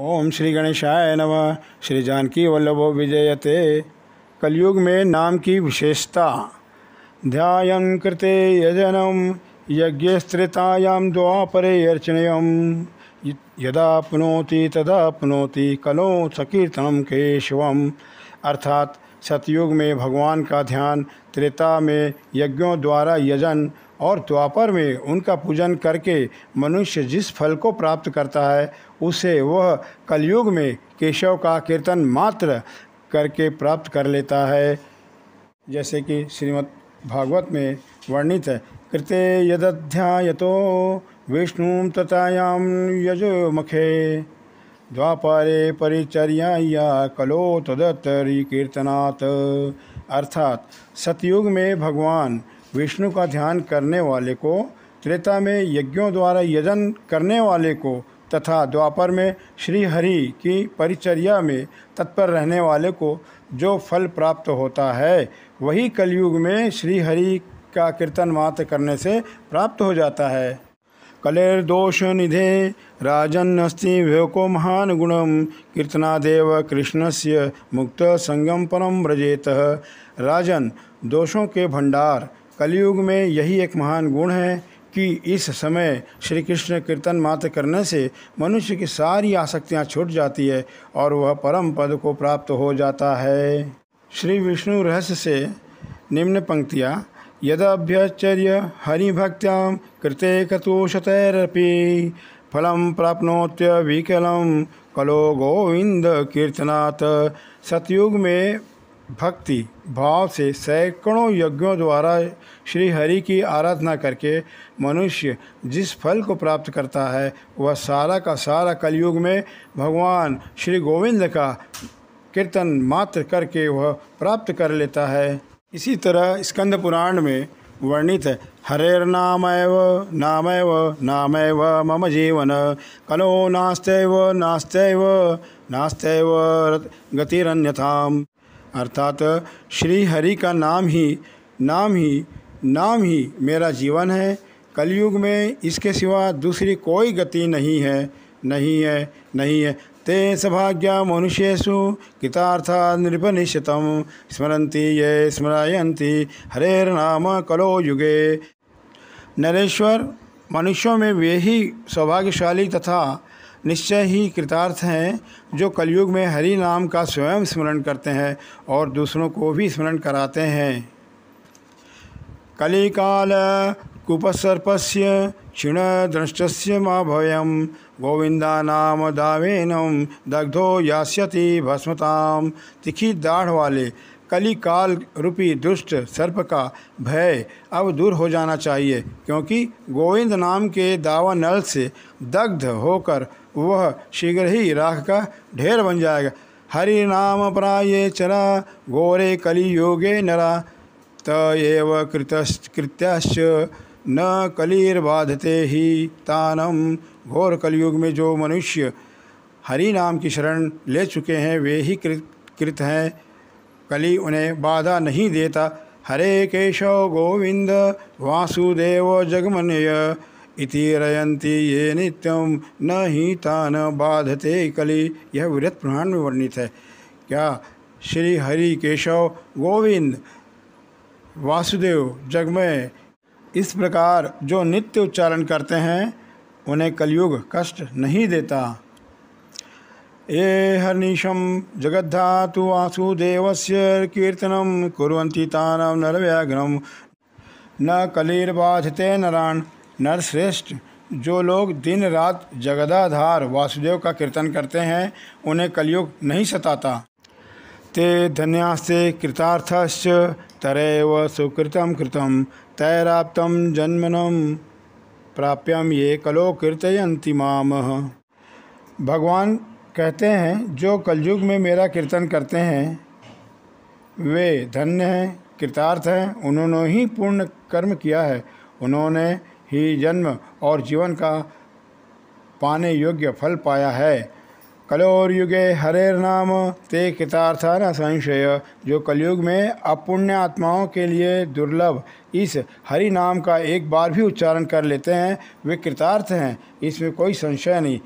ओम श्री गणेशाय नम श्री जानकी वल्लभो विजयते कलयुग में नाम की विशेषता ध्यान कृते यजनम यज्ञस्त्रितायाम द्वापरे अर्चनयम यदा अपनोति तदा अपनोति कलो सकीर्तन केशव अर्थात सतयुग में भगवान का ध्यान त्रेता में यज्ञों द्वारा यजन और द्वापर में उनका पूजन करके मनुष्य जिस फल को प्राप्त करता है उसे वह कलयुग में केशव का कीर्तन मात्र करके प्राप्त कर लेता है जैसे कि श्रीमद् भागवत में वर्णित है कृते तो विष्णु यजो मुखे द्वापारे परिचर्या या कलो तदत्तरी कीर्तनात् अर्थात सतयुग में भगवान विष्णु का ध्यान करने वाले को त्रेता में यज्ञों द्वारा यजन करने वाले को तथा द्वापर में श्री हरि की परिचर्या में तत्पर रहने वाले को जो फल प्राप्त होता है वही कलयुग में श्री हरि का कीर्तन मात्र करने से प्राप्त हो जाता है कलेर्दोष निधे राजन्नस्ति व्योको महान गुणम कृष्ण से मुक्त संगम परम व्रजेत राजन दोषों के भंडार कलयुग में यही एक महान गुण है कि इस समय श्री कृष्ण कीर्तन मात्र करने से मनुष्य की सारी आसक्तियाँ छूट जाती है और वह परम पद को प्राप्त हो जाता है श्री विष्णु रहस्य से निम्न पंक्तियाँ यदभ्यचर्य हरिभक्त्या कृते कतुषतैरपि फलम प्राप्त विकलम कलो गोविंद कीर्तनात् सतयुग में भक्ति भाव से सैकड़ों यज्ञों द्वारा श्री हरि की आराधना करके मनुष्य जिस फल को प्राप्त करता है वह सारा का सारा कलयुग में भगवान श्री गोविंद का कीर्तन मात्र करके वह प्राप्त कर लेता है इसी तरह स्कंद पुराण में वर्णित है नाम नाम नामैव मम जीवन कलो नास्तव नास्तव नास्तव गतिरन्यथाम अर्थात श्री हरि का नाम ही नाम ही नाम ही मेरा जीवन है कलयुग में इसके सिवा दूसरी कोई गति नहीं है नहीं है नहीं है ते सभाग्य मनुष्यु कृतार्था नृपनिषत स्मरती ये स्मरायंती हरेर्नाम कलो युगे नरेश्वर मनुष्यों में वे ही सौभाग्यशाली तथा निश्चय ही कृतार्थ हैं जो कलयुग में हरि नाम का स्वयं स्मरण करते हैं और दूसरों को भी स्मरण कराते हैं कलिकाल कुपसर्पस्य क्षीणद्रष्टस्य मा गोविंदा नाम दावेनम दग्धो यास्यति भस्मताम तिखी दाढ़ वाले कली काल रूपी दुष्ट सर्प का भय अब दूर हो जाना चाहिए क्योंकि गोविंद नाम के नल से दग्ध होकर वह शीघ्र ही राख का ढेर बन जाएगा हरि नाम प्राये चरा गोरे योगे नरा तयव कृत्याश्च न कलीर बाधते ही तानम घोर कलयुग में जो मनुष्य हरि नाम की शरण ले चुके हैं वे ही कृत कृत हैं कली उन्हें बाधा नहीं देता हरे केशव गोविंद वासुदेव जगमनय इतिरयंती ये नित्यम न ही तान बाधते कली यह वृत पुराण में वर्णित है क्या श्री हरि केशव गोविंद वासुदेव जगमय इस प्रकार जो नित्य उच्चारण करते हैं उन्हें कलयुग कष्ट नहीं देता ये हरनीशम जगद्धातु वासुदेव से कीर्तनम कुरंती तानव नरव्याघ्रम न कलिर्बाधते नराण नरश्रेष्ठ जो लोग दिन रात जगदाधार वासुदेव का कीर्तन करते हैं उन्हें कलयुग नहीं सताता ते धन्यास्ते कृतार्थश्च तरव सुकृतम कृतम तैराप्तम जन्मनम प्राप्यम ये कलो कीर्तयंति माम भगवान कहते हैं जो कलयुग में मेरा कीर्तन करते हैं वे धन्य हैं कृतार्थ हैं उन्होंने ही पूर्ण कर्म किया है उन्होंने ही जन्म और जीवन का पाने योग्य फल पाया है कलोर युगे हरेर नाम ते कृतार्थ न संशय जो कलयुग में अपुण्य आत्माओं के लिए दुर्लभ इस हरि नाम का एक बार भी उच्चारण कर लेते हैं वे कृतार्थ हैं इसमें कोई संशय नहीं